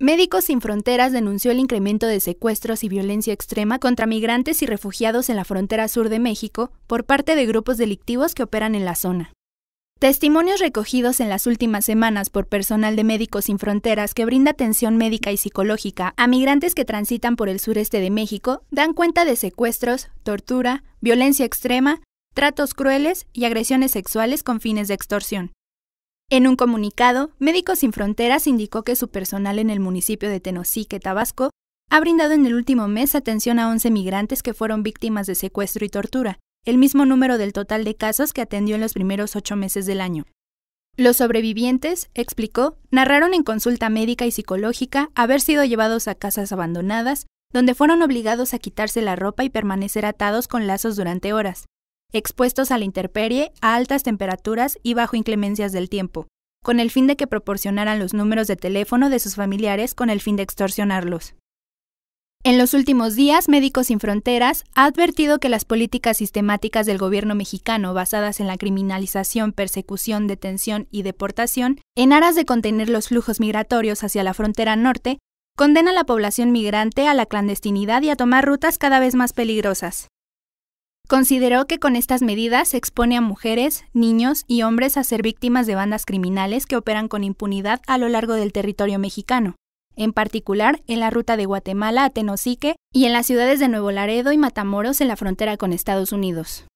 Médicos Sin Fronteras denunció el incremento de secuestros y violencia extrema contra migrantes y refugiados en la frontera sur de México por parte de grupos delictivos que operan en la zona. Testimonios recogidos en las últimas semanas por personal de Médicos Sin Fronteras que brinda atención médica y psicológica a migrantes que transitan por el sureste de México dan cuenta de secuestros, tortura, violencia extrema, tratos crueles y agresiones sexuales con fines de extorsión. En un comunicado, Médicos Sin Fronteras indicó que su personal en el municipio de Tenosique, Tabasco, ha brindado en el último mes atención a 11 migrantes que fueron víctimas de secuestro y tortura, el mismo número del total de casos que atendió en los primeros ocho meses del año. Los sobrevivientes, explicó, narraron en consulta médica y psicológica haber sido llevados a casas abandonadas, donde fueron obligados a quitarse la ropa y permanecer atados con lazos durante horas, expuestos a la intemperie, a altas temperaturas y bajo inclemencias del tiempo, con el fin de que proporcionaran los números de teléfono de sus familiares con el fin de extorsionarlos. En los últimos días, Médicos Sin Fronteras ha advertido que las políticas sistemáticas del gobierno mexicano basadas en la criminalización, persecución, detención y deportación, en aras de contener los flujos migratorios hacia la frontera norte, condena a la población migrante a la clandestinidad y a tomar rutas cada vez más peligrosas. Consideró que con estas medidas se expone a mujeres, niños y hombres a ser víctimas de bandas criminales que operan con impunidad a lo largo del territorio mexicano, en particular en la ruta de Guatemala a Tenosique y en las ciudades de Nuevo Laredo y Matamoros en la frontera con Estados Unidos.